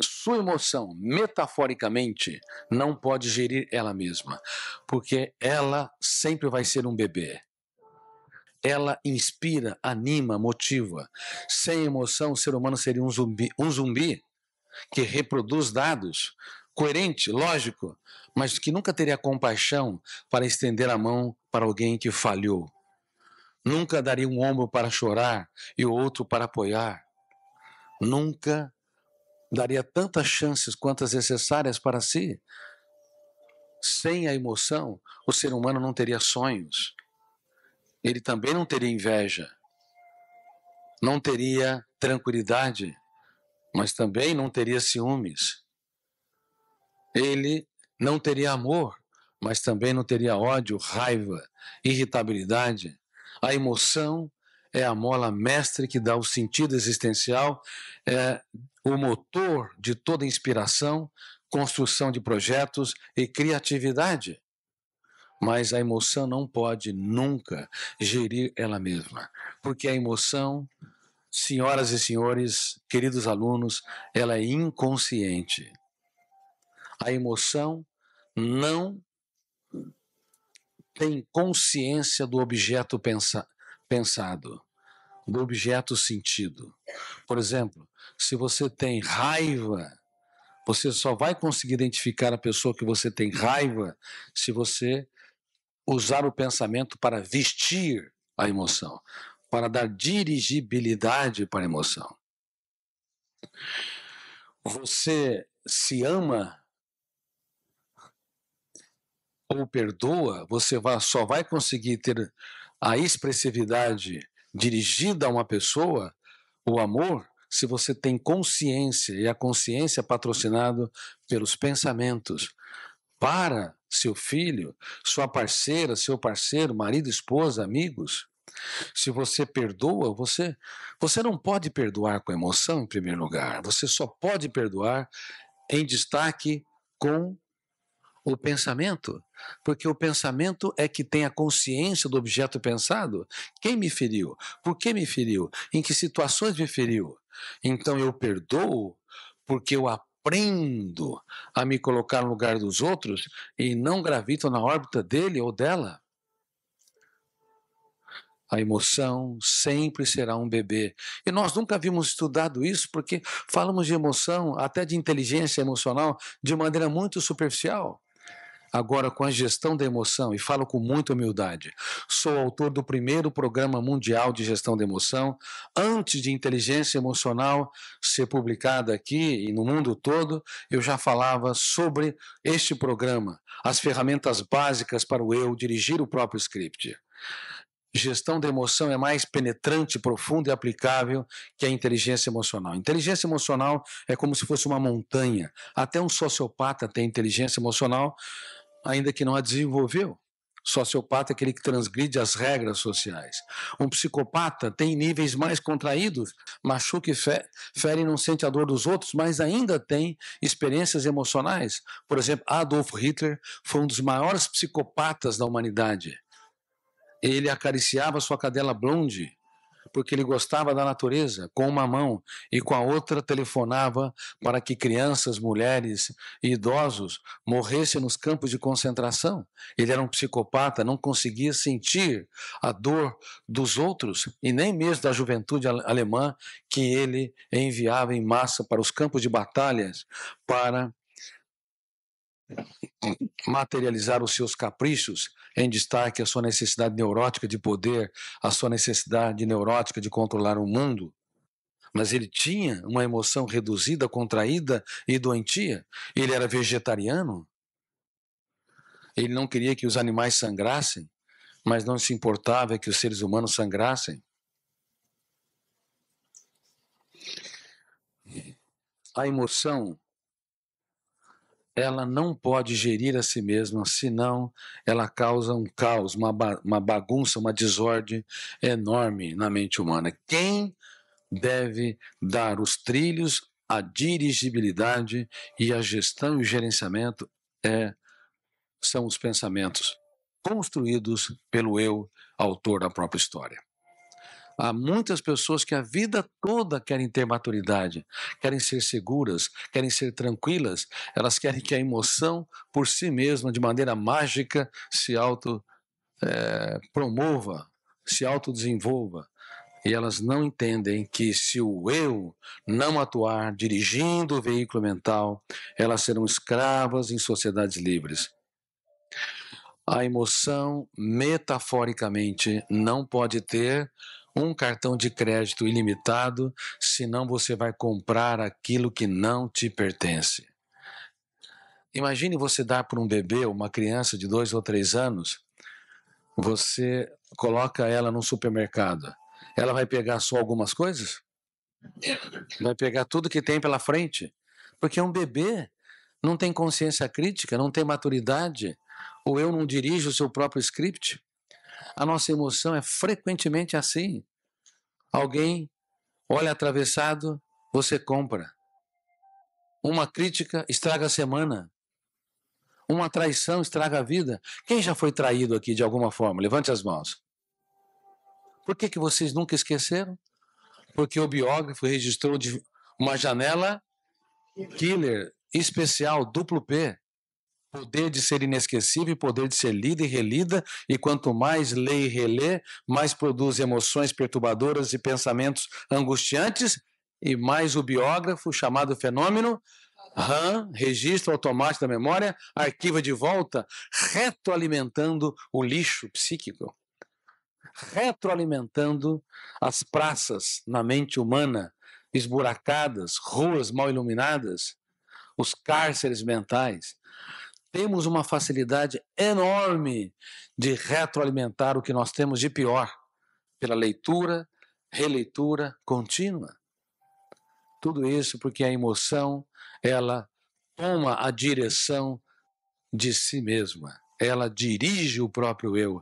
sua emoção, metaforicamente, não pode gerir ela mesma, porque ela sempre vai ser um bebê. Ela inspira, anima, motiva. Sem emoção, o ser humano seria um zumbi, um zumbi que reproduz dados, coerente, lógico, mas que nunca teria compaixão para estender a mão para alguém que falhou. Nunca daria um ombro para chorar e o outro para apoiar. Nunca daria tantas chances quantas necessárias para si. Sem a emoção, o ser humano não teria sonhos. Ele também não teria inveja. Não teria tranquilidade, mas também não teria ciúmes. Ele não teria amor, mas também não teria ódio, raiva, irritabilidade. A emoção é a mola mestre que dá o sentido existencial, é o motor de toda inspiração, construção de projetos e criatividade. Mas a emoção não pode nunca gerir ela mesma, porque a emoção, senhoras e senhores, queridos alunos, ela é inconsciente. A emoção não tem consciência do objeto pensado pensado, do objeto sentido. Por exemplo, se você tem raiva, você só vai conseguir identificar a pessoa que você tem raiva se você usar o pensamento para vestir a emoção, para dar dirigibilidade para a emoção. Você se ama ou perdoa, você só vai conseguir ter a expressividade dirigida a uma pessoa, o amor, se você tem consciência, e a consciência é patrocinado pelos pensamentos, para seu filho, sua parceira, seu parceiro, marido, esposa, amigos. Se você perdoa, você você não pode perdoar com emoção em primeiro lugar. Você só pode perdoar em destaque com o pensamento, porque o pensamento é que tem a consciência do objeto pensado. Quem me feriu? Por que me feriu? Em que situações me feriu? Então eu perdoo porque eu aprendo a me colocar no lugar dos outros e não gravito na órbita dele ou dela. A emoção sempre será um bebê. E nós nunca vimos estudado isso porque falamos de emoção, até de inteligência emocional, de maneira muito superficial agora com a gestão da emoção, e falo com muita humildade. Sou autor do primeiro programa mundial de gestão da emoção, antes de inteligência emocional ser publicada aqui e no mundo todo, eu já falava sobre este programa, as ferramentas básicas para o eu dirigir o próprio script gestão da emoção é mais penetrante, profunda e aplicável que a inteligência emocional. Inteligência emocional é como se fosse uma montanha. Até um sociopata tem inteligência emocional, ainda que não a desenvolveu. Sociopata é aquele que transgride as regras sociais. Um psicopata tem níveis mais contraídos, machuca e fere e não sente a dor dos outros, mas ainda tem experiências emocionais. Por exemplo, Adolf Hitler foi um dos maiores psicopatas da humanidade. Ele acariciava sua cadela blonde porque ele gostava da natureza, com uma mão, e com a outra telefonava para que crianças, mulheres e idosos morressem nos campos de concentração. Ele era um psicopata, não conseguia sentir a dor dos outros e nem mesmo da juventude alemã que ele enviava em massa para os campos de batalhas para materializar os seus caprichos, em destaque a sua necessidade neurótica de poder, a sua necessidade neurótica de controlar o mundo. Mas ele tinha uma emoção reduzida, contraída e doentia. Ele era vegetariano. Ele não queria que os animais sangrassem, mas não se importava que os seres humanos sangrassem. A emoção ela não pode gerir a si mesma, senão ela causa um caos, uma, ba uma bagunça, uma desordem enorme na mente humana. Quem deve dar os trilhos, a dirigibilidade e a gestão e o gerenciamento é, são os pensamentos construídos pelo eu, autor da própria história. Há muitas pessoas que a vida toda querem ter maturidade, querem ser seguras, querem ser tranquilas, elas querem que a emoção por si mesma, de maneira mágica, se auto é, promova, se autodesenvolva. E elas não entendem que se o eu não atuar dirigindo o veículo mental, elas serão escravas em sociedades livres. A emoção, metaforicamente, não pode ter um cartão de crédito ilimitado, senão você vai comprar aquilo que não te pertence. Imagine você dar para um bebê, uma criança de dois ou três anos, você coloca ela num supermercado. Ela vai pegar só algumas coisas? Vai pegar tudo que tem pela frente? Porque é um bebê, não tem consciência crítica, não tem maturidade. ou eu não dirijo o seu próprio script. A nossa emoção é frequentemente assim. Alguém olha atravessado, você compra. Uma crítica estraga a semana. Uma traição estraga a vida. Quem já foi traído aqui de alguma forma? Levante as mãos. Por que, que vocês nunca esqueceram? Porque o biógrafo registrou uma janela killer especial, duplo P. Poder de ser inesquecível, poder de ser lida e relida, e quanto mais lê e relê, mais produz emoções perturbadoras e pensamentos angustiantes, e mais o biógrafo, chamado fenômeno RAM, registro automático da memória, arquiva de volta, retroalimentando o lixo psíquico, retroalimentando as praças na mente humana, esburacadas, ruas mal iluminadas, os cárceres mentais temos uma facilidade enorme de retroalimentar o que nós temos de pior pela leitura, releitura contínua. Tudo isso porque a emoção, ela toma a direção de si mesma. Ela dirige o próprio eu.